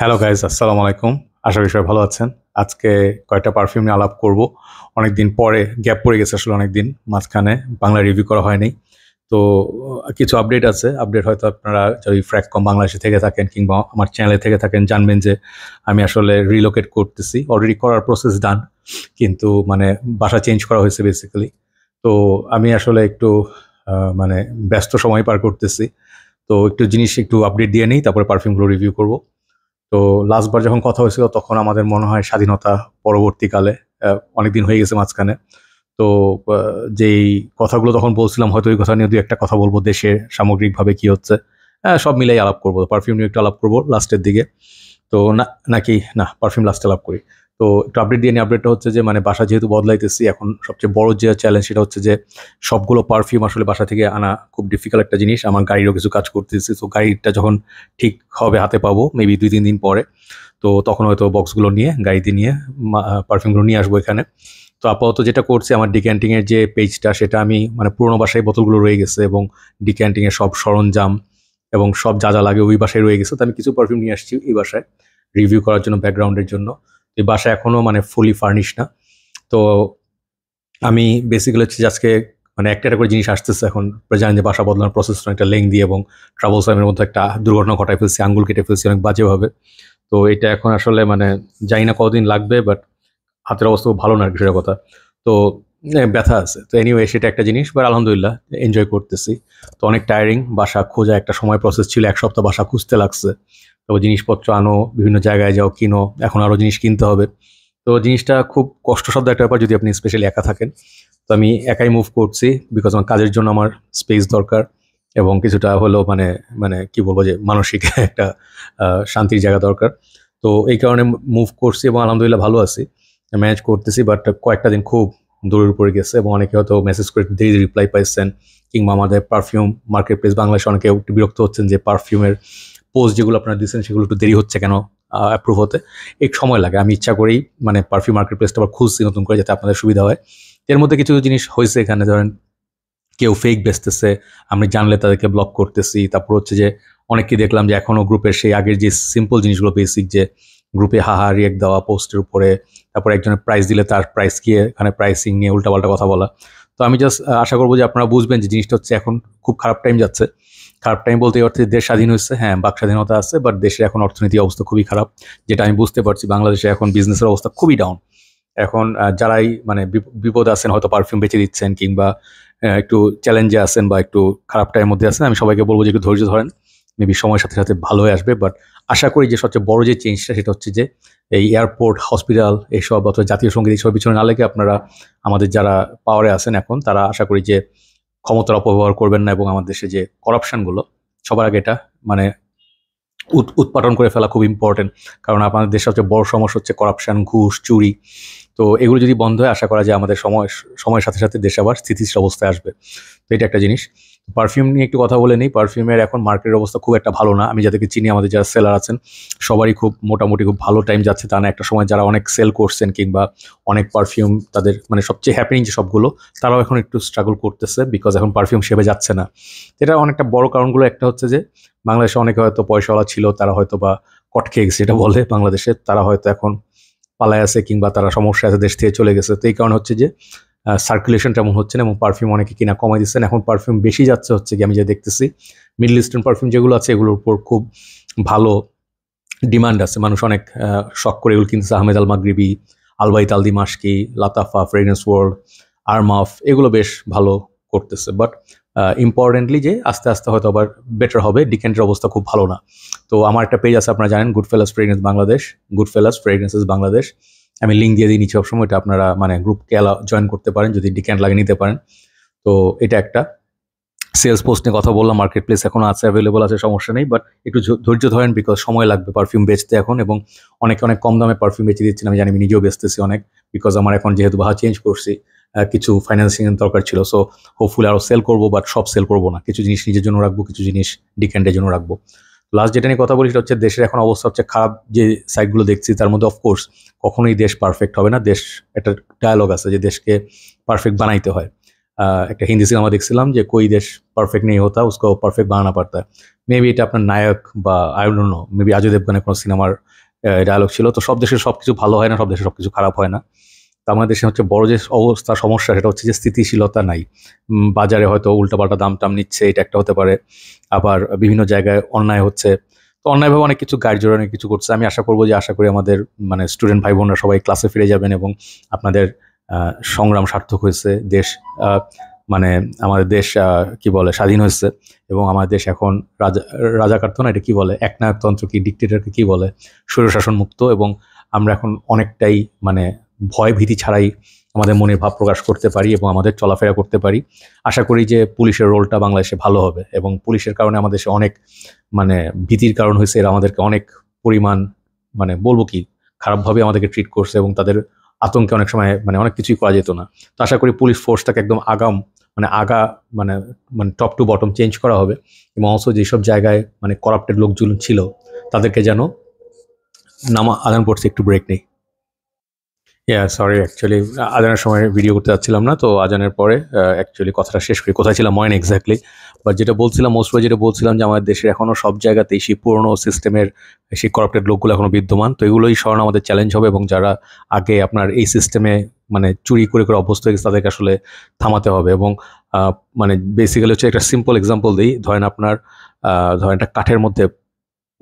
hello guys আসসালামু আলাইকুম আশা করি সবাই ভালো আছেন আজকে কয়েকটা পারফিউম নিয়ে আলাপ করবো অনেক দিন পরে গ্যাপ পড়ে গেছে আসলে অনেক দিন মাঝখানে বাংলা রিভিউ করা হয়নি তো কিছু আপডেট আছে আপডেট হয়তো আপনারা যদি ফ্র্যাককম বাংলাদেশে থেকে থাকেন কিংবা আমার চ্যানেলে থেকে থাকেন জানবেন যে আমি আসলে রিলোকেট করতেছি অলরেডি করার প্রসেস ডান কিন্তু মানে বাসা চেঞ্জ করা হয়েছে বেসিক্যালি তো আমি আসলে একটু মানে ব্যস্ত সময় পার করতেছি তো একটু জিনিস একটু আপডেট দিয়ে নিই তারপরে পারফিউমগুলো রিভিউ করবো তো লাস্টবার যখন কথা হয়েছিল তখন আমাদের মনে হয় স্বাধীনতা পরবর্তীকালে অনেকদিন হয়ে গেছে মাঝখানে তো যেই কথাগুলো তখন বলছিলাম হয়তো ওই কথা নিয়ে দুই একটা কথা বলবো দেশে সামগ্রিকভাবে কি হচ্ছে সব মিলেই আলাপ করবো পারফিউম নিয়ে একটু আলাপ করবো লাস্টের দিকে তো না নাকি না পারফিউম লাস্টে আলাপ করি তো একটু আপডেট দিয়ে নিই আপডেটটা হচ্ছে যে মানে বাসা যেহেতু বদলাইতেছি এখন সবচেয়ে বড় যে চ্যালেঞ্জ সেটা হচ্ছে যে সবগুলো পারফিউম আসলে বাসা থেকে আনা খুব ডিফিকাল্ট একটা জিনিস আমার গাড়িরও কিছু কাজ করতেছি তো গাড়িটা যখন ঠিক হবে হাতে পাবো মেবি দুই তিন দিন পরে তো তখন হয়তো বক্সগুলো নিয়ে গাড়িতে নিয়ে পারফিউমগুলো নিয়ে আসবো এখানে তো আপাতত যেটা করছি আমার ডিক্যান্টিংয়ের যে পেজটা সেটা আমি মানে পুরোনো বাসায় বোতলগুলো রয়ে গেছে এবং ডিক্যান্টিংয়ের সব সরঞ্জাম এবং সব যা যা লাগে ওই বাসায় রয়ে গেছে তো আমি কিছু পারফিউম নিয়ে আসছি এই বাসায় রিভিউ করার জন্য ব্যাকগ্রাউন্ডের জন্য এই বাসা এখনও মানে ফুলি ফার্নিশ না তো আমি বেসিক্যালি হচ্ছে আজকে মানে একটা একটা করে জিনিস আসতেছে এখন জানেন যে বাসা বদলানোর প্রসেস লেং দিয়ে এবং ট্রাভেল সাইমের মধ্যে একটা দুর্ঘটনা ঘটায় ফেলছি আঙ্গুল কেটে ফেলছি অনেক বাজেভাবে তো এটা এখন আসলে মানে জানি না কতদিন লাগবে বাট হাতের অবস্থা ভালো না আর কথা তো ব্যথা আছে তো এনিওয়ে সেটা একটা জিনিস বা আলহামদুলিল্লাহ এনজয় করতেছি তো অনেক টায়ারিং বাসা খোঁজা একটা সময় প্রসেস ছিল এক সপ্তাহ বাসা খুঁজতে লাগছে তারপর জিনিসপত্র আনো বিভিন্ন জায়গায় যাও কিনো এখন আরও জিনিস কিনতে হবে তো জিনিসটা খুব কষ্টসাধ্য একটা ব্যাপার যদি আপনি স্পেশালি একা থাকেন তো আমি একাই মুভ করছি বিকজ আমার কাজের জন্য আমার স্পেস দরকার এবং কিছুটা হলো মানে মানে কি বলবো যে মানসিক একটা শান্তির জায়গা দরকার তো এই কারণে মুভ করছি এবং আলহামদুলিল্লাহ ভালো আছি ম্যানেজ করতেছি বাট কয়েকটা দিন খুব দূরের উপরে গেছে এবং অনেকে হয়তো মেসেজ করে দেরি রিপ্লাই পাইছেন কিংবা আমাদের পারফিউম মার্কেট প্লেস বাংলাদেশে অনেকে একটু বিরক্ত হচ্ছেন যে পারফিউমের পোস্ট যেগুলো আপনারা দিচ্ছেন সেগুলো একটু দেরি হচ্ছে কেন অ্যাপ্রুভ হতে এক সময় লাগে আমি ইচ্ছা করেই মানে পারফিউম মার্কেট প্লেসটা আবার খুঁজছি নতুন করে যাতে আপনাদের সুবিধা হয় এর মধ্যে কিছু জিনিস হয়েছে এখানে ধরেন কেউ ফেক বেচতেছে আমি জানলে তাদেরকে ব্লক করতেছি তারপর হচ্ছে যে অনেককে দেখলাম যে এখনও গ্রুপের সেই আগের যে সিম্পল জিনিসগুলো বেসিক যে গ্রুপে হাহা রিয়েক দেওয়া পোস্টের উপরে তারপর একজনের প্রাইস দিলে তার প্রাইস গিয়ে এখানে প্রাইসিং নিয়ে উল্টাপাল্টা কথা বলা তো আমি জাস্ট আশা করবো যে আপনারা বুঝবেন যে জিনিসটা হচ্ছে এখন খুব খারাপ টাইম যাচ্ছে খারাপ টাইম বলতে অর্থে দেশ স্বাধীন হয়েছে হ্যাঁ বাক স্বাধীনতা আছে বাট দেশের এখন অর্থনীতির অবস্থা খুবই খারাপ যেটা আমি বুঝতে পারছি বাংলাদেশে এখন বিজনেসের অবস্থা খুবই ডাউন এখন যারাই মানে বিপদ আছেন হয়তো পারফিউম বেঁচে দিচ্ছেন কিংবা একটু চ্যালেঞ্জে আছেন বা একটু খারাপ টাইমের মধ্যে আছেন আমি সবাইকে বলবো যে একটু ধৈর্য ধরেন মেবি সময়ের সাথে সাথে ভালো হয়ে আসবে বাট আশা করি যে সবচেয়ে বড় যে চেঞ্জটা সেটা হচ্ছে যে এই এয়ারপোর্ট হসপিটাল এইসব অথবা জাতীয় সঙ্গীত এইসব পিছনে না লেগে আপনারা আমাদের যারা পাওয়ারে আছেন এখন তারা আশা করি যে ক্ষমতার অপব্যবহার করবেন না এবং আমাদের দেশে যে করাপশানগুলো সবার আগে এটা মানে উৎপাদন করে ফেলা খুব ইম্পর্টেন্ট কারণ আমাদের দেশের সবচেয়ে বড় সমস্যা হচ্ছে করাপশান ঘুষ চুরি তো এগুলো যদি বন্ধ হয় আশা করা যায় আমাদের সময় সময়ের সাথে সাথে দেশে আবার স্থিতিশীল অবস্থায় আসবে তো এটা একটা জিনিস পারফিউম নিয়ে একটু কথা বলে নিই পারফিউমের এখন মার্কেটের অবস্থা খুব একটা ভালো না আমি যাদেরকে চিনি আমাদের যারা সেলার আছেন সবারই খুব মোটামুটি খুব ভালো টাইম যাচ্ছে তা না একটা সময় যারা অনেক সেল করছেন কিংবা অনেক পারফিউম তাদের মানে সবচেয়ে হ্যাপিনিং যে সবগুলো তারাও এখন একটু স্ট্রাগল করতেছে বিকজ এখন পারফিউম সেবে যাচ্ছে না এটা অনেকটা বড় কারণগুলো একটা হচ্ছে যে বাংলাদেশে অনেকে হয়তো পয়সাওয়ালা ছিল তারা হয়তো বা কট খেয়ে গেছে এটা বলে বাংলাদেশে তারা হয়তো এখন পালায় আছে কিংবা তারা সমস্যা আছে দেশ থেকে চলে গেছে তো এই কারণে হচ্ছে যে সার্কুলেশন তেমন হচ্ছে না এবং পারফিউম অনেকে কিনা কমাই দিচ্ছেন এখন পারফিউম বেশি যাচ্ছে হচ্ছে কি আমি যা দেখতেছি মিডল ইস্টার্ন পারফিউম যেগুলো আছে এগুলোর উপর খুব ভালো ডিমান্ড আছে মানুষ অনেক শখ করে এগুলো কিনতেছে আহমেদ আল মাগরিবি আলবাইত আলদি মাসকি লাতাফা ফ্রেগনেন্স ওয়ার্ল্ড আর্মাফ এগুলো বেশ ভালো করতেছে বাট ইম্পর্টেন্টলি যে আস্তে আস্তে হয়তো আবার বেটার হবে ডিকেন্টের অবস্থা খুব ভালো না তো আমার একটা পেজ আছে আপনারা জানেন good fellas fragrance Bangladesh good fellas fragrances Bangladesh আমি লিঙ্ক দিয়ে দিই নিচে সবসময় এটা আপনারা মানে গ্রুপকে জয়েন করতে পারেন যদি ডিক্যান্ট লাগিয়ে নিতে পারেন তো এটা একটা সেলস পোস্ট নিয়ে কথা বললাম মার্কেট প্লেস এখন আছে অ্যাভেলেবল আছে সমস্যা নেই বাট একটু ধৈর্য ধরেন বিকজ সময় লাগবে পারফিউম বেচতে এখন এবং অনেক অনেক কম দামে পারফিউম বেচে দিচ্ছেন আমি জানি আমি নিজেও বেচতেছি অনেক বিকজ আমার এখন যেহেতু ভা চেঞ্জ করছি কিছু এর দরকার ছিল সো হোপফুলি আরও সেল করবো বাট সব সেল করবো না কিছু জিনিস নিজের জন্য রাখবো কিছু জিনিস ডিকেন্ডের জন্য রাখবো লাস্ট যেটা নিয়ে কথা বলি সেটা হচ্ছে দেশের এখন অবস্থা হচ্ছে খারাপ যে সাইডগুলো দেখছি তার মধ্যে অফকোর্স কখনোই দেশ পারফেক্ট হবে না দেশ একটা ডায়ালগ আছে যে দেশকে পারফেক্ট বানাইতে হয় একটা হিন্দি সিনেমা দেখছিলাম যে কই দেশ পারফেক্ট নেই হতা উসকো পারফেক্ট বানানো পারতা মেবি এটা আপনার নায়ক বা আই মেবি আজয় দেবগানের কোনো সিনেমার ডায়ালগ ছিল তো সব দেশে সব কিছু ভালো হয় না সব দেশের সব কিছু খারাপ হয় না আমাদের দেশে হচ্ছে বড় যে অবস্থা সমস্যা সেটা হচ্ছে যে স্থিতিশীলতা নাই বাজারে হয়তো উল্টাপাল্টা দাম টাম নিচ্ছে এটা একটা হতে পারে আবার বিভিন্ন জায়গায় অন্যায় হচ্ছে তো অন্যায়ভাবে অনেক কিছু গাড়ি জোড়া অনেক কিছু করছে আমি আশা করবো যে আশা করি আমাদের মানে স্টুডেন্ট ভাই বোনরা সবাই ক্লাসে ফিরে যাবেন এবং আপনাদের সংগ্রাম সার্থক হয়েছে দেশ মানে আমাদের দেশ কি বলে স্বাধীন হয়েছে এবং আমাদের দেশ এখন রাজা রাজাকার না এটা কী বলে একনায়কতন্ত্র কি ডিকটেটারকে কী বলে স্বৈরশাসন মুক্ত এবং আমরা এখন অনেকটাই মানে ভয় ভীতি ছাড়াই আমাদের মনে ভাব প্রকাশ করতে পারি এবং আমাদের চলাফেরা করতে পারি আশা করি যে পুলিশের রোলটা বাংলাদেশে ভালো হবে এবং পুলিশের কারণে আমাদের অনেক মানে ভীতির কারণ হয়েছে এরা আমাদেরকে অনেক পরিমাণ মানে বলবো কি খারাপভাবে আমাদেরকে ট্রিট করছে এবং তাদের আতঙ্কে অনেক সময় মানে অনেক কিছুই করা যেত না তো আশা করি পুলিশ ফোর্সটাকে একদম আগাম মানে আগা মানে মানে টপ টু বটম চেঞ্জ করা হবে এবং অলসো যেসব জায়গায় মানে করাপ্টেড লোকজন ছিল তাদেরকে যেন নামা আদান করছে একটু ব্রেক নেই ইয়া সরি অ্যাকচুয়ালি আজানের সময় ভিডিও করতে যাচ্ছিলাম না তো আজানের পরে অ্যাকচুয়ালি uh, কথাটা শেষ করি কোথায় ছিলাম ময়ন এক্স্যাক্টলি বাট যেটা বলছিলাম মোস্ট যেটা বলছিলাম যে আমাদের দেশের এখনও সব জায়গাতেই সেই পুরনো সিস্টেমের সেই করাপ্টেড লোকগুলো এখনও বিদ্যমান তো এগুলোই স্মরণ আমাদের চ্যালেঞ্জ হবে এবং যারা আগে আপনার এই সিস্টেমে মানে চুরি করে করে অভ্যস্ত হয়ে গেছে তাদেরকে আসলে থামাতে হবে এবং uh, মানে বেসিক্যালি হচ্ছে একটা সিম্পল এক্সাম্পল দিই ধরেন আপনার uh, ধরেন একটা কাঠের মধ্যে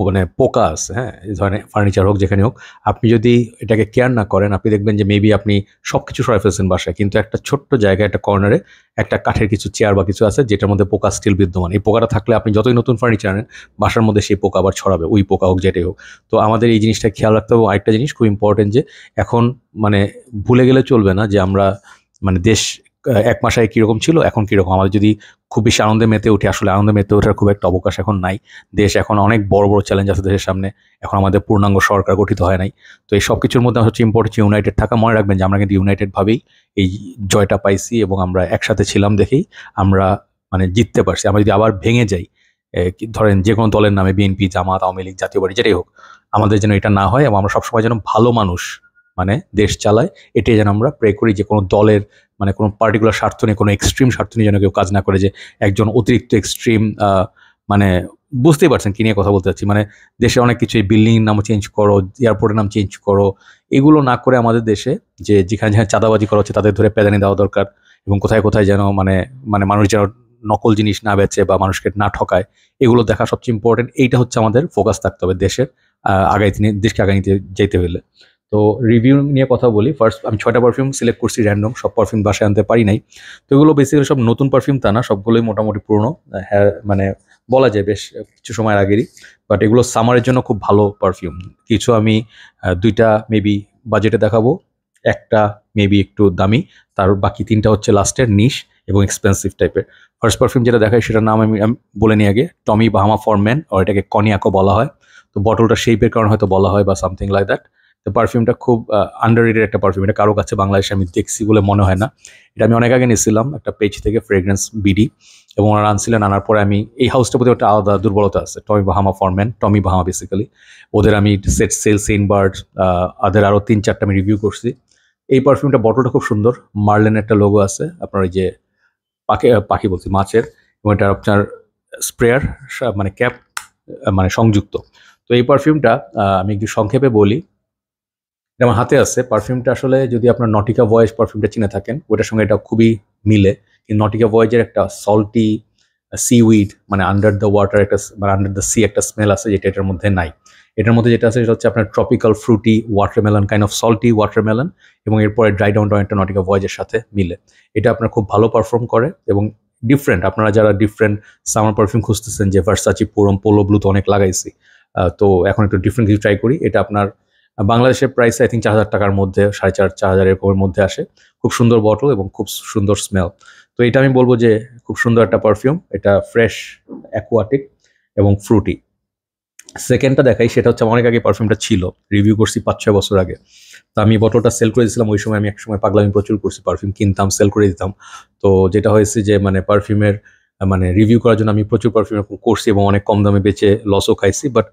মানে পোকা আছে হ্যাঁ এই ধরনের ফার্নিচার হোক যেখানে হোক আপনি যদি এটাকে কেয়ার না করেন আপনি দেখবেন যে মেবি আপনি সব কিছু সরাই ফেলছেন বাসায় কিন্তু একটা ছোট্ট জায়গায় একটা কর্নারে একটা কাঠের কিছু চেয়ার বা কিছু আছে যেটার মধ্যে পোকা স্টিল বিদ্যমান এই পোকাটা থাকলে আপনি যতই নতুন ফার্নিচার আনেন বাসার মধ্যে সেই পোকা আবার ছড়াবে ওই পোকা হোক যেটাই হোক তো আমাদের এই জিনিসটা খেয়াল রাখতে হবে আরেকটা জিনিস খুব ইম্পর্টেন্ট যে এখন মানে ভুলে গেলে চলবে না যে আমরা মানে দেশ এক মাস আগে কীরকম ছিল এখন কীরকম আমাদের যদি খুব বেশি আনন্দে মেতে উঠি আসলে আনন্দে মেতে ওঠার খুব একটা অবকাশ এখন নাই দেশ এখন অনেক বড় বড় চ্যালেঞ্জ আছে দেশের সামনে এখন আমাদের পূর্ণাঙ্গ সরকার গঠিত হয় নাই তো এই সব কিছুর মধ্যে হচ্ছে ইম্পর্টেন্ট ইউনাইটেড থাকা মনে রাখবেন যে আমরা কিন্তু ইউনাইটেডভাবেই এই জয়টা পাইছি এবং আমরা একসাথে ছিলাম দেখেই আমরা মানে জিততে পারছি আমরা যদি আবার ভেঙে যাই ধরেন যে কোনো দলের নামে বিএনপি জামাত আওয়ামী লীগ জাতীয় পার্টি যেটাই হোক আমাদের যেন এটা না হয় এবং আমরা সবসময় যেন ভালো মানুষ মানে দেশ চালায় এটাই যেন আমরা প্রে করি যে কোনো দলের মানে কোনো পার্টিকুলার স্বার্থ নিয়ে কোনো এক্সট্রিম স্বার্থ নিয়ে যেন কেউ কাজ না করে যে একজন অতিরিক্ত এক্সট্রিম মানে বুঝতেই পারছেন কী নিয়ে কথা বলতে চাচ্ছি মানে দেশে অনেক কিছু বিল্ডিং নাম চেঞ্জ করো এয়ারপোর্টের নাম চেঞ্জ করো এগুলো না করে আমাদের দেশে যে যেখানে যেখানে চাঁদাবাজি করা হচ্ছে তাদের ধরে প্যাদানি দেওয়া দরকার এবং কোথায় কোথায় যেন মানে মানে মানুষ যেন নকল জিনিস না বেচে বা মানুষকে না ঠকায় এগুলো দেখা সবচেয়ে ইম্পর্টেন্ট এইটা হচ্ছে আমাদের ফোকাস থাকতে হবে দেশের আগায় তিনি দেশকে আগায় নিতে যেতে হলে তো রিভিউ নিয়ে কথা বলি ফার্স্ট আমি ছয়টা পারফিউম সিলেক্ট করছি র্যান্ডম সব পারফিউম বাসায় আনতে পারি নাই তো এগুলো বেসিক্যালি সব নতুন পারফিউম তা না সবগুলোই মোটামুটি পুরনো হ্যাঁ মানে বলা যায় বেশ কিছু সময়ের আগেরই বাট এগুলো সামারের জন্য খুব ভালো পারফিউম কিছু আমি দুইটা মেবি বাজেটে দেখাবো একটা মেবি একটু দামি তার বাকি তিনটা হচ্ছে লাস্টের নিশ এবং এক্সপেন্সিভ টাইপের ফার্স্ট পারফিউম যেটা দেখায় সেটার নাম আমি বলে নিই আগে টমি বাহামা ফরম্যান আর এটাকে কনিয়াকো বলা হয় তো বটলটা শেপের কারণে হয়তো বলা হয় বা সামথিং লাইক দ্যাট তো পারফিউমটা খুব আন্ডার একটা পারফিউম এটা কারো কাছে বাংলাদেশে আমি দেখছি বলে মনে হয় না এটা আমি অনেক আগে নিয়েছিলাম একটা পেজ থেকে ফ্রেগরেন্স বিডি এবং ওনারা আনছিলেন আনার পরে আমি এই হাউসটার প্রতি একটা আলাদা দুর্বলতা আছে Tommy Bahama for man Tommy Bahama basically ওদের আমি সেট সেল সেনবার্ড আদের আরও তিন চারটা আমি রিভিউ করছি এই পারফিউমটা বটলটা খুব সুন্দর মার্লেনের একটা লোগো আছে আপনার ওই যে পাখি পাখি বলছি মাছের এবং এটা আপনার স্প্রেয়ার মানে ক্যাপ মানে সংযুক্ত তো এই পারফিউমটা আমি একটু সংক্ষেপে বলি যেমন হাতে আছে পারফিউমটা আসলে যদি আপনার নটিকা ভয়েস পারফিউমটা চিনে থাকেন ওটার সঙ্গে এটা খুবই মিলে কিন্তু নটিকা ভয়েজের একটা সল্টি সি উইড মানে আন্ডার দ্য ওয়াটার একটা মানে আন্ডার দ্য সি একটা স্মেল আছে যেটা এটার মধ্যে নাই এটার মধ্যে যেটা আছে সেটা হচ্ছে আপনার tropical fruity watermelon kind of salty watermelon এবং এরপরে ড্রাই ডাউন ডাউন একটা নটিকা ভয়েজের সাথে মিলে এটা আপনার খুব ভালো পারফর্ম করে এবং ডিফারেন্ট আপনারা যারা ডিফারেন্ট সামার পারফিউম খুঁজতেছেন যে ভার্সাচি পুরম পোলো ব্লু তো অনেক লাগাইছি তো এখন একটু ডিফারেন্ট কিছু ট্রাই করি এটা আপনার বাংলাদেশের প্রাইস আই থিঙ্ক চার হাজার টাকার মধ্যে সাড়ে চার চার হাজার এরকমের মধ্যে আসে খুব সুন্দর বটল এবং খুব সুন্দর স্মেল তো এটা আমি বলবো যে খুব সুন্দর একটা পারফিউম এটা ফ্রেশ অ্যাকোয়াটিক এবং ফ্রুটি সেকেন্ডটা দেখাই সেটা হচ্ছে অনেক আগে পারফিউমটা ছিল রিভিউ করছি পাঁচ ছয় বছর আগে তো আমি বটলটা সেল করে দিয়েছিলাম ওই সময় আমি একসময় পাগলামি প্রচুর করছি পারফিউম কিনতাম সেল করে দিতাম তো যেটা হয়েছে যে মানে পারফিউমের মানে রিভিউ করার জন্য আমি প্রচুর পারফিউম করছি এবং অনেক কম দামে বেচে লসও খাইছি বাট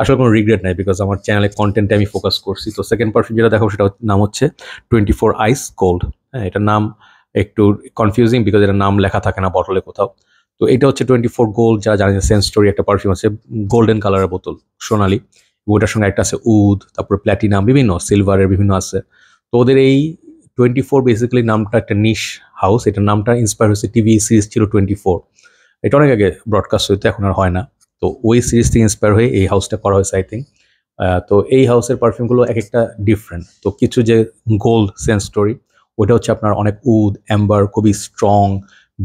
আসলে কোনো রিগ্রেট নাই বিকজ আমার চ্যানেলে কন্টেন্টে আমি ফোকাস করছি তো সেকেন্ড পারফিউম যেটা দেখো সেটা নাম হচ্ছে টোয়েন্টি ফোর আইস গোল্ড হ্যাঁ এটার নাম একটু কনফিউজিং বিকজ এটার নাম লেখা থাকে না বটলে কোথাও তো এটা হচ্ছে টোয়েন্টি ফোর গোল্ড যারা জানেন সেন্স স্টোরি একটা পারফিউম আছে গোল্ডেন কালারের বোতল সোনালি ওটার সঙ্গে একটা আছে উদ তারপরে প্ল্যাটিনাম বিভিন্ন সিলভারের বিভিন্ন আছে তো ওদের এই টোয়েন্টি ফোর বেসিক্যালি নামটা একটা নিশ হাউস এটার নামটা ইন্সপায়ার হয়েছে টিভি সিরিজ ছিল টোয়েন্টি ফোর এটা অনেক আগে ব্রডকাস্ট হইতো এখন আর হয় না তো ওই সিরিজ থেকে ইন্সপায়ার হয়ে এই হাউসটা করা হয়েছে আই থিঙ্ক তো এই হাউসের পারফিউমগুলো এক একটা ডিফারেন্ট তো কিছু যে গোল্ড সেন্স স্টোরি ওইটা হচ্ছে আপনার অনেক উদ অ্যাম্বার খুবই স্ট্রং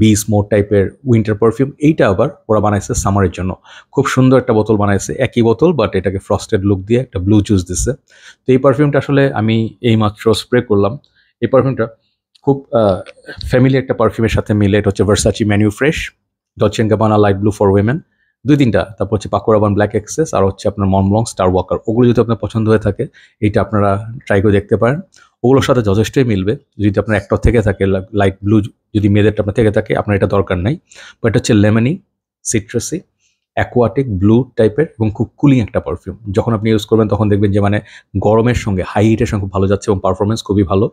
বিস মোর টাইপের উইন্টার পারফিউম এইটা আবার ওরা বানাইছে সামারের জন্য খুব সুন্দর একটা বোতল বানাইছে একই বোতল বাট এটাকে ফ্রস্টেড লুক দিয়ে একটা ব্লু জুস দিছে তো এই পারফিউমটা আসলে আমি এইমাত্র স্প্রে করলাম এই পারফিউমটা খুব ফ্যামিলি একটা পারফিউমের সাথে মিলে এটা হচ্ছে Versace man eau fresh Dolce and Gabbana light blue for women দুই তিনটা তারপর হচ্ছে পাকোরাবান ব্ল্যাক এক্সেস আর হচ্ছে আপনার মনব্লং স্টার ওয়াকার ওগুলো যদি আপনার পছন্দ হয়ে থাকে এইটা আপনারা ট্রাই করে দেখতে পারেন ওগুলোর সাথে যথেষ্টই মিলবে যদি আপনার একটা থেকে থাকে লাইট ব্লু যদি মেয়েদেরটা আপনার থেকে থাকে আপনার এটা দরকার নাই এটা হচ্ছে লেমনি সিট্রাসি অ্যাকোয়াটিক ব্লু টাইপের এবং খুব কুলিং একটা পারফিউম যখন আপনি ইউজ করবেন তখন দেখবেন যে মানে গরমের সঙ্গে হাই হিটের সঙ্গে খুব ভালো যাচ্ছে এবং পারফরমেন্স খুবই ভালো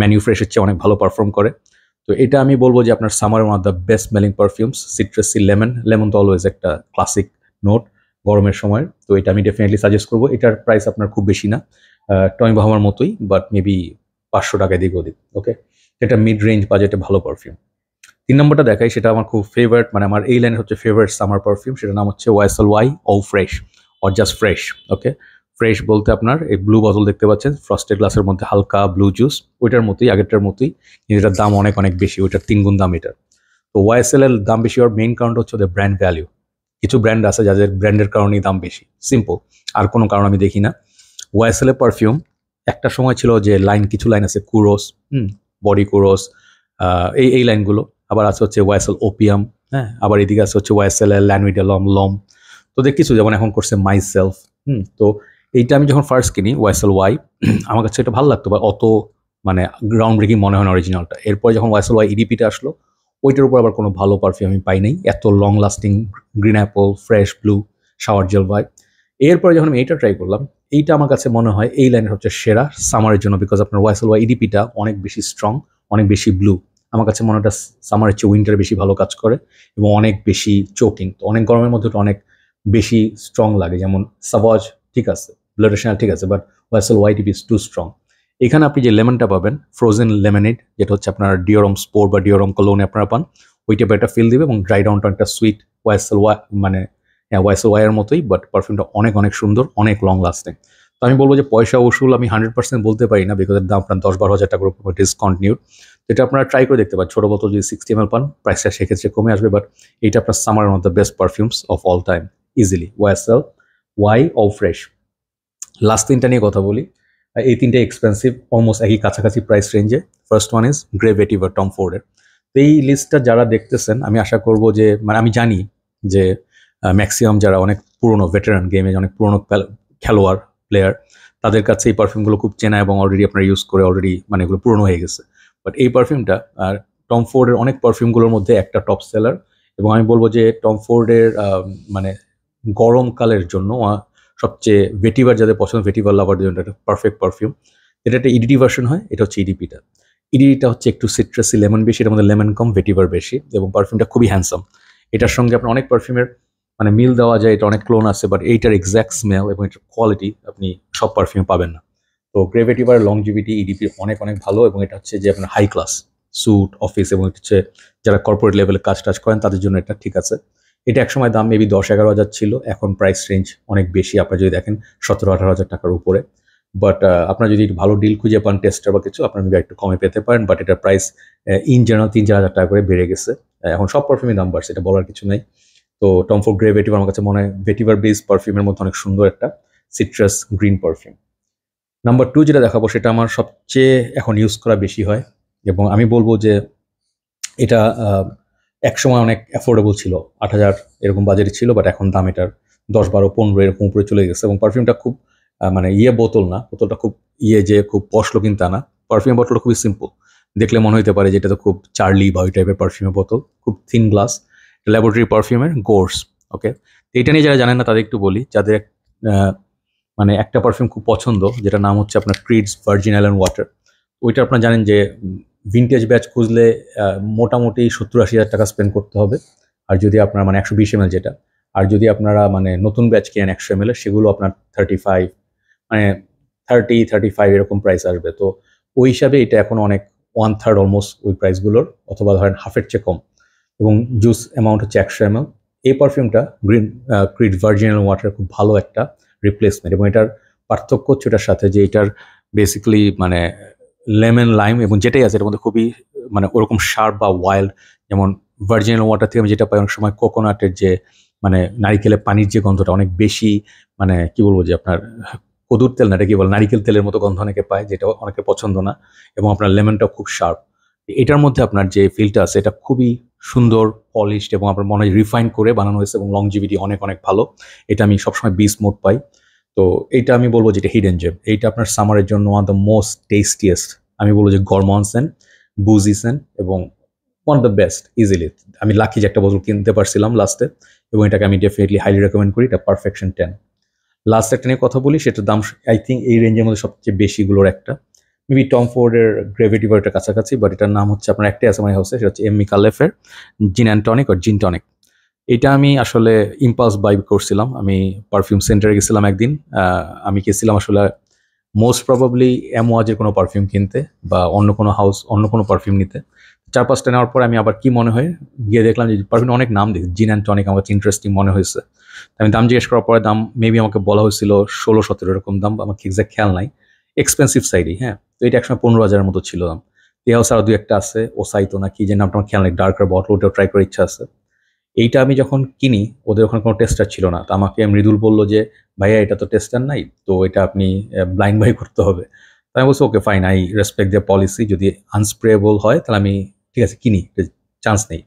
ম্যানিউ ফ্রেশের চেয়ে অনেক ভালো পারফর্ম করে তো এটা আমি বলবো যে আপনার summer one of the best smelling perfumes citrusy lemon lemon তো অলওয়েজ একটা ক্লাসিক নোট গরমের সময় তো এটা আমি ডেফিনেটলি সাজেস্ট করবো এটার প্রাইস আপনার খুব বেশি না টমি বাহামার মতোই বাট মেবি পাঁচশো টাকা দিক ওদিক ওকে এটা মিড রেঞ্জ বাজেটে ভালো পারফিউম তিন নম্বরটা দেখাই সেটা আমার খুব ফেভারিট মানে আমার এই লাইনের হচ্ছে ফেভারিট সামার পারফিউম সেটার নাম হচ্ছে YSL Y eau fresh or just fresh okay fresh বলতে আপনার এই ব্লু বদল দেখতে পাচ্ছেন ফ্রস্টেড গ্লাসের মধ্যে হালকা ব্লু জুস ওইটার মতোই আগেরটার মতোই যেটার দাম অনেক অনেক বেশি ওইটার তিন গুণ দাম এটার তো ওয়াইএসএল এর দাম বেশি হওয়ার মেইন কারণটা হচ্ছে ওদের ব্র্যান্ড ভ্যালিউ কিছু ব্র্যান্ড আছে যাদের ব্র্যান্ডের কারণেই দাম বেশি সিম্পল আর কোনো কারণ আমি দেখি না ওয়াইএসএল এর পারফিউম একটা সময় ছিল যে লাইন কিছু লাইন আছে কুরোস হুম বডি কুরোস এই এই লাইনগুলো আবার আছে হচ্ছে ওয়াইসেল ওপিয়াম হ্যাঁ আবার এদিকে আছে হচ্ছে ওয়াইসেল ল্যানউইডালম লম তোদের কিছু যেমন এখন করছে মাই সেলফ হুম তো এইটা আমি যখন ফার্স্ট কিনি ওয়াইসেল ওয়াই আমার কাছে এটা ভালো লাগতো বা অত মানে গ্রাউন্ড ব্রেকিং মনে হয় না অরিজিনালটা এরপরে যখন ওয়াইসেল ওয়াই ইডিপিটা আসলো ওইটার উপর আবার কোনো ভালো পারফিউম আমি পাই নাই এত long lasting green apple fresh blue shower gel ভাই এরপরে যখন আমি এইটা ট্রাই করলাম এইটা আমার কাছে মনে হয় এই লাইনের হচ্ছে সেরা সামারের জন্য বিকজ আপনার ওয়াইসেল ওয়াই ইডিপিটা অনেক বেশি স্ট্রং অনেক বেশি ব্লু আমার কাছে মনে হয় সামারের চেয়ে উইন্টার বেশি ভালো কাজ করে এবং অনেক বেশি চোকিং তো অনেক গরমের মধ্যে ওটা অনেক বেশি স্ট্রং লাগে যেমন সাবজ ঠিক আছে ব্লাডেশনাল ঠিক আছে but YSL white it is too strong এখানে আপনি যে লেমনটা পাবেন ফ্রোজেন লেমনেড যেটা হচ্ছে আপনার ডিওরম স্পোর বা ডিওরম কলোনে আপনারা পান ওই টাইপের একটা ফিল দিবে এবং ড্রাই ডাউনটা একটা সুইট ওয়াইসেল ওয়া মানে হ্যাঁ ওয়াইসেল ওয়াইয়ের মতোই বাট পারফিউমটা অনেক অনেক সুন্দর অনেক লং লাস্টিং তো আমি বলবো যে পয়সা ওষুধ আমি হান্ড্রেড পার্সেন্ট বলতে পারি না বিকজ দাম আপনার দশ বারো হাজার টাকার উপর ডিসকন্টিনিউড যেটা আপনারা ট্রাই করে দেখতে পারেন ছোট বোতল যদি সিক্সটি এম পান প্রাইসটা সেক্ষেত্রে কমে আসবে বাট এইটা আপনার summer one of the best perfumes of all time easily YSL Y eau fresh last তিনটা নিয়ে কথা বলি এই তিনটা এক্সপেন্সিভ অলমোস্ট একই কাছাকাছি প্রাইস রেঞ্জে ফার্স্ট ওয়ান ইজ গ্রেভেটিভ আর টম ফোর্ডের তো এই লিস্টটা যারা দেখতেছেন আমি আশা করব যে মানে আমি জানি যে ম্যাক্সিমাম যারা অনেক পুরনো ভেটেরান গেমে অনেক পুরনো খেলোয়াড় প্লেয়ার তাদের কাছে এই পারফিউমগুলো খুব চেনা এবং অলরেডি আপনারা ইউজ করে অলরেডি মানে এগুলো পুরনো হয়ে গেছে বাট এই পারফিউমটা আর টম ফোর্ডের অনেক পারফিউমগুলোর মধ্যে একটা টপ সেলার এবং আমি বলবো যে টম ফোর্ডের মানে গরমকালের জন্য সবচেয়ে ভেটিভার যাদের পছন্দ ভেটিভার লাভারদের জন্য একটা পারফেক্ট পারফিউম এটা একটা ইডিডি e ভার্সন হয় এটা হচ্ছে ইডিপিটা e ইডিডিটা e হচ্ছে একটু সিট্রাসি লেমন বেশি এটার মধ্যে লেমন কম ভেটিভার বেশি এবং পারফিউমটা খুবই হ্যান্ডসাম এটার সঙ্গে আপনার অনেক পারফিউমের মানে মিল দেওয়া যায় এটা অনেক ক্লোন আছে বাট এইটার এক্স্যাক্ট স্মেল এবং এটার কোয়ালিটি আপনি সব পারফিউম পাবেন না তো গ্রেভিটি বা লংজিভিটি ইডিপি অনেক অনেক ভালো এবং এটা হচ্ছে যে আপনার হাই ক্লাস স্যুট অফিস এবং হচ্ছে যারা কর্পোরেট লেভেলে কাজ টাজ করেন তাদের জন্য এটা ঠিক আছে এটা একসময় দাম মেবি দশ এগারো হাজার ছিল এখন প্রাইস রেঞ্জ অনেক বেশি আপনার যদি দেখেন সতেরো আঠারো হাজার টাকার উপরে বাট আপনারা যদি একটু ভালো ডিল খুঁজে পান টেস্টার বা কিছু আপনার মেবি একটু কমে পেতে পারেন বাট এটার প্রাইস ইন জেনারেল তিন চার হাজার টাকা করে বেড়ে গেছে এখন সব পারফিউমের দাম বাড়ছে এটা বলার কিছু নেই তো টমফোর গ্রে ভেটিভার আমার কাছে মনে হয় ভেটিভার বেস পারফিউমের মধ্যে অনেক সুন্দর একটা citrus green perfume number two যেটা দেখাবো সেটা আমার সবচেয়ে এখন ইউজ করা বেশি হয় এবং আমি বলবো যে এটা একসময় অনেক অ্যাফোর্ডেবল ছিল আট হাজার এরকম বাজেট ছিল বাট এখন দাম এটার দশ বারো পনেরো এরকম উপরে চলে গেছে এবং পারফিউমটা খুব মানে ইয়ে বোতল না বোতলটা খুব ইয়ে যে খুব পশলো কিন্তু তা না পারফিউম বোতলটা খুবই সিম্পল দেখলে মনে হতে পারে যে এটা তো খুব চার্লি বা ওই টাইপের পারফিউমের বোতল খুব থিন গ্লাস ল্যাবরেটরি পারফিউমের গোর্স ওকে এটা নিয়ে যারা জানেন না তাদের একটু বলি যাদের মানে একটা পারফিউম খুব পছন্দ যেটা নাম হচ্ছে আপনার ক্রিডস ভার্জিন অ্যান্ড ওয়াটার ওইটা আপনারা জানেন যে ভিনটেজ ব্যাচ খুঁজলে মোটামুটি সত্তর আশি হাজার টাকা স্পেন্ড করতে হবে আর যদি আপনার মানে একশো বিশ এমএল যেটা আর যদি আপনারা মানে নতুন ব্যাচ কেনেন একশো এমএল সেগুলো আপনার থার্টি ফাইভ মানে থার্টি থার্টি ফাইভ এরকম প্রাইস আসবে তো ওই হিসাবে এটা এখন অনেক ওয়ান থার্ড অলমোস্ট ওই প্রাইসগুলোর অথবা ধরেন হাফের চেয়ে কম এবং জুস অ্যামাউন্ট হচ্ছে একশো এমএল এই পারফিউমটা গ্রিন ক্রিড ভার্জিনাল ওয়াটার খুব ভালো একটা রিপ্লেসমেন্ট এবং এটার পার্থক্য হচ্ছে এটার সাথে যে এটার বেসিক্যালি মানে লেমন লাইম এবং যেটাই আছে এটার মধ্যে খুবই মানে ওরকম শার্প বা ওয়াইল্ড যেমন ভার্জিনাল ওয়াটার থেকে আমি যেটা পাই অনেক সময় কোকোনাটের যে মানে নারিকেলের পানির যে গন্ধটা অনেক বেশি মানে কি বলবো যে আপনার কদুর তেল না এটা কী বলে নারিকেল তেলের মতো গন্ধ অনেকে পায় যেটা অনেকে পছন্দ না এবং আপনার লেমনটা খুব শার্প এটার মধ্যে আপনার যে ফিলটা আছে এটা খুবই সুন্দর পলিশড এবং আপনার মনে হয় রিফাইন করে বানানো হয়েছে এবং লংজিভিটি অনেক অনেক ভালো এটা আমি সবসময় বিস মোট পাই তো এইটা আমি বলবো যেটা হিডেন জেম এইটা আপনার সামারের জন্য ওয়ান দ্য মোস্ট টেস্টিয়েস্ট আমি বলবো যে গরমনসেন সেন এবং ওয়ান দ্য বেস্ট ইজিলি আমি লাকি যে একটা বোতল কিনতে পারছিলাম লাস্টে এবং এটাকে আমি ডেফিনেটলি হাইলি রেকমেন্ড করি এটা পারফেকশন টেন লাস্ট একটা নিয়ে কথা বলি সেটার দাম আই থিঙ্ক এই রেঞ্জের মধ্যে সবচেয়ে বেশিগুলোর একটা মেবি টম ফোর্ডের গ্রেভিটি বারের কাছাকাছি বাট এটার নাম হচ্ছে আপনার একটাই আছে হাউসে সেটা হচ্ছে এমমি কালেফের জিন অ্যান্ড টনিক আর জিন টনিক এটা আমি আসলে ইম্পালস বাই করছিলাম আমি পারফিউম সেন্টারে গেছিলাম একদিন আমি গেছিলাম আসলে মোস্ট প্রবাবলি ওয়াজের কোনো পারফিউম কিনতে বা অন্য কোনো হাউস অন্য কোনো পারফিউম নিতে চার পাঁচটা নেওয়ার পর আমি আবার কি মনে হয় গিয়ে দেখলাম যে পারফিউম অনেক নাম দিয়েছে জিন অ্যান্ড টনিক আমার কাছে ইন্টারেস্টিং মনে হয়েছে আমি দাম জিজ্ঞেস করার পরে দাম মেবি আমাকে বলা হয়েছিল ষোলো সতেরো এরকম দাম আমার এক্সাক্ট খেয়াল নাই এক্সপেন্সিভ সাইডই হ্যাঁ তো এটা একসময় পনেরো হাজারের মতো ছিল দাম তেহাউস আরও দু একটা আছে ও না নাকি যে নামটা আমার খেয়াল নেই ডার্কার বটল ওটাও ট্রাই করার ইচ্ছা আছে এইটা আমি যখন কিনি ওদের ওখানে কোনো টেস্টার ছিল না তো আমাকে মৃদুল বলল যে ভাইয়া এটা তো টেস্টার নাই তো এটা আপনি ব্লাইন্ড বাই করতে হবে তো আমি বলছি okay fine I respect the policy যদি আনস্প্রেয়েবল হয় তাহলে আমি ঠিক আছে কিনি চান্স নেই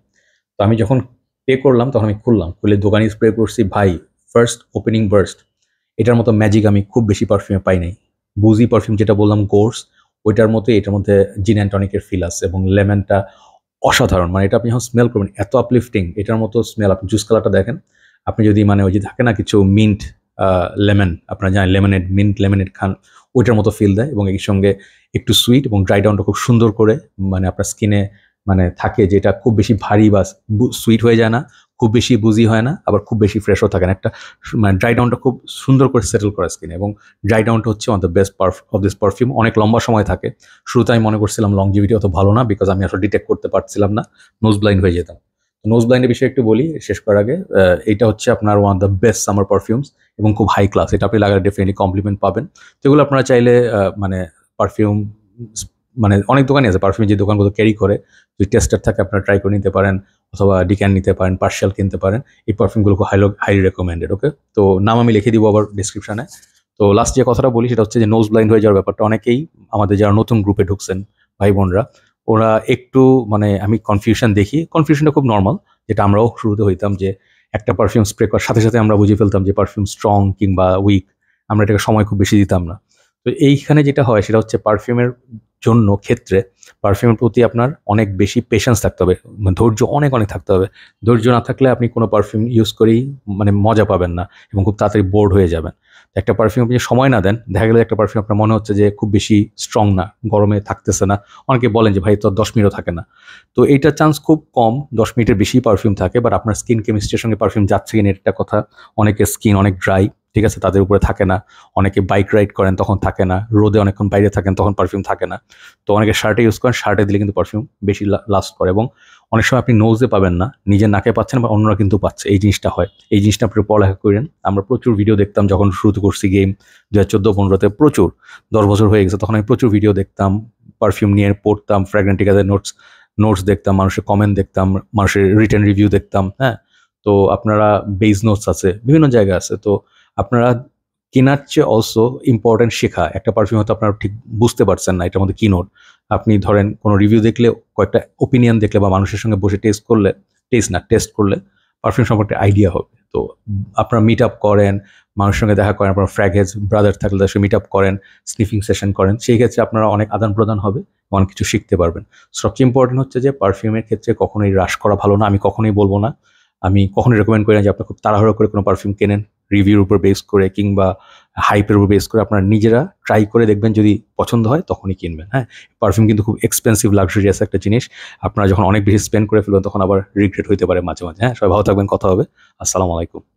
তো আমি যখন পে করলাম তখন আমি খুললাম খুলে দোকানে স্প্রে করছি ভাই ফার্স্ট ওপেনিং বার্স্ট এটার মতো ম্যাজিক আমি খুব বেশি পারফিউমে পাই নাই বুজি পারফিউম যেটা বললাম কোর্স ওইটার মধ্যে এটার মধ্যে জিন অ্যান্ড টনিকের ফিল আছে এবং লেমনটা অসাধারণ মানে এটা আপনি যখন স্মেল করবেন এত আপলিফটিং এটার মতো স্মেল আপনি জুস কালারটা দেখেন আপনি যদি মানে ওই যে থাকে না কিছু মিন্ট লেমন আপনারা জানেন লেমনেড মিন্ট লেমনেড খান ওইটার মতো ফিল দেয় এবং এর সঙ্গে একটু সুইট এবং ড্রাই ডাউনটা খুব সুন্দর করে মানে আপনার স্কিনে মানে থাকে যেটা খুব বেশি ভারী বা সুইট হয়ে যায় না খুব বেশি বুঝি হয় না আবার খুব বেশি ফ্রেশও থাকে না একটা মানে ড্রাই ডাউনটা খুব সুন্দর করে সেটেল করা স্কিনে এবং ড্রাই ডাউনটা হচ্ছে one the best perf of this perfume অনেক লম্বা সময় থাকে শুরুতে আমি মনে করছিলাম লং জিভিটি অত ভালো না বিকজ আমি আসলে ডিটেক্ট করতে পারছিলাম না নোজ ব্লাইন্ড হয়ে যেতাম নোজ ব্লাইন্ডের বিষয়ে একটু বলি শেষ করার আগে এটা হচ্ছে আপনার one the best summer perfumes এবং খুব হাই ক্লাস এটা আপনি লাগালে ডেফিনেটলি কমপ্লিমেন্ট পাবেন যেগুলো আপনারা চাইলে মানে পারফিউম মানে অনেক দোকানই আছে পারফিউমের যে দোকানগুলো ক্যারি করে যদি টেস্টার থাকে আপনারা ট্রাই করে নিতে পারেন অথবা ডিক্যান নিতে পারেন পার্শিয়াল কিনতে পারেন এই পারফিউমগুলো খুব হাই হাইলি রেকমেন্ডেড ওকে তো নাম আমি লিখে দিব আবার ডিসক্রিপশানে তো লাস্ট যে কথাটা বলি সেটা হচ্ছে যে নোজ ব্লাইন্ড হয়ে যাওয়ার ব্যাপারটা অনেকেই আমাদের যারা নতুন গ্রুপে ঢুকছেন ভাই বোনরা ওরা একটু মানে আমি কনফিউশন দেখি কনফিউশনটা খুব নর্মাল যেটা আমরাও শুরুতে হইতাম যে একটা পারফিউম স্প্রে করার সাথে সাথে আমরা বুঝে ফেলতাম যে পারফিউম স্ট্রং কিংবা উইক আমরা এটাকে সময় খুব বেশি দিতাম না তো এইখানে যেটা হয় সেটা হচ্ছে পারফিউমের জন্য ক্ষেত্রে পারফিউমের প্রতি আপনার অনেক বেশি পেশেন্স থাকতে হবে মানে ধৈর্য অনেক অনেক থাকতে হবে ধৈর্য না থাকলে আপনি কোনো পারফিউম ইউজ করেই মানে মজা পাবেন না এবং খুব তাড়াতাড়ি বোর্ড হয়ে যাবেন একটা পারফিউম আপনি সময় না দেন দেখা গেলে একটা পারফিউম আপনার মনে হচ্ছে যে খুব বেশি স্ট্রং না গরমে থাকতেছে না অনেকে বলেন যে ভাই তো দশ মিনিটও থাকে না তো এইটার চান্স খুব কম দশ মিনিটের বেশি পারফিউম থাকে বাট আপনার স্কিন কেমিস্ট্রির সঙ্গে পারফিউম যাচ্ছে কিনা এটা কথা অনেকের স্কিন অনেক ড্রাই ঠিক আছে তাদের উপরে থাকে না অনেকে বাইক রাইড করেন তখন থাকে না রোদে অনেকক্ষণ বাইরে থাকেন তখন পারফিউম থাকে না তো অনেকে শার্টে ইউজ করেন শার্টে দিলে কিন্তু পারফিউম বেশি লাস্ট করে এবং অনেক সময় আপনি নোজে পাবেন না নিজের নাকে পাচ্ছেন বা অন্যরা কিন্তু পাচ্ছে এই জিনিসটা হয় এই জিনিসটা আপনি পড়ালেখা করেন আমরা প্রচুর ভিডিও দেখতাম যখন শুরু করছি গেম দু হাজার চোদ্দো পনেরোতে প্রচুর দশ বছর হয়ে গেছে তখন আমি প্রচুর ভিডিও দেখতাম পারফিউম নিয়ে পড়তাম ফ্র্যাগনেন্টিকাদের নোটস নোটস দেখতাম মানুষের কমেন্ট দেখতাম মানুষের রিটার্ন রিভিউ দেখতাম হ্যাঁ তো আপনারা বেজ নোটস আছে বিভিন্ন জায়গা আছে তো আপনারা কেনার চেয়ে অলসো ইম্পর্টেন্ট শেখা একটা পারফিউম হয়তো আপনারা ঠিক বুঝতে পারছেন না এটার মধ্যে কি নোট আপনি ধরেন কোনো রিভিউ দেখলে কয়েকটা ওপিনিয়ন দেখলে বা মানুষের সঙ্গে বসে টেস্ট করলে টেস্ট না টেস্ট করলে পারফিউম সম্পর্কে আইডিয়া হবে তো আপনারা মিট আপ করেন মানুষের সঙ্গে দেখা করেন আপনার ফ্র্যাগেজ ব্রাদার থাকলে তার সঙ্গে মিট আপ করেন স্নিফিং সেশন করেন সেই ক্ষেত্রে আপনারা অনেক আদান প্রদান হবে অনেক কিছু শিখতে পারবেন সবচেয়ে ইম্পর্টেন্ট হচ্ছে যে পারফিউমের ক্ষেত্রে কখনোই হ্রাস করা ভালো না আমি কখনোই বলবো না আমি কখনোই রেকমেন্ড করি না যে আপনি খুব তাড়াহুড়ো করে কোনো পারফিউম কেনেন রিভিউর উপর বেস করে কিংবা হাইপের উপর বেস করে আপনারা নিজেরা ট্রাই করে দেখবেন যদি পছন্দ হয় তখনই কিনবেন হ্যাঁ পারফিউম কিন্তু খুব এক্সপেন্সিভ লাক্সারিয়াস একটা জিনিস আপনারা যখন অনেক বেশি স্পেন্ড করে ফেলবেন তখন আবার রিগ্রেট হইতে পারে মাঝে মাঝে হ্যাঁ সবাই ভালো থাকবেন কথা হবে আসসালামু আলাইকুম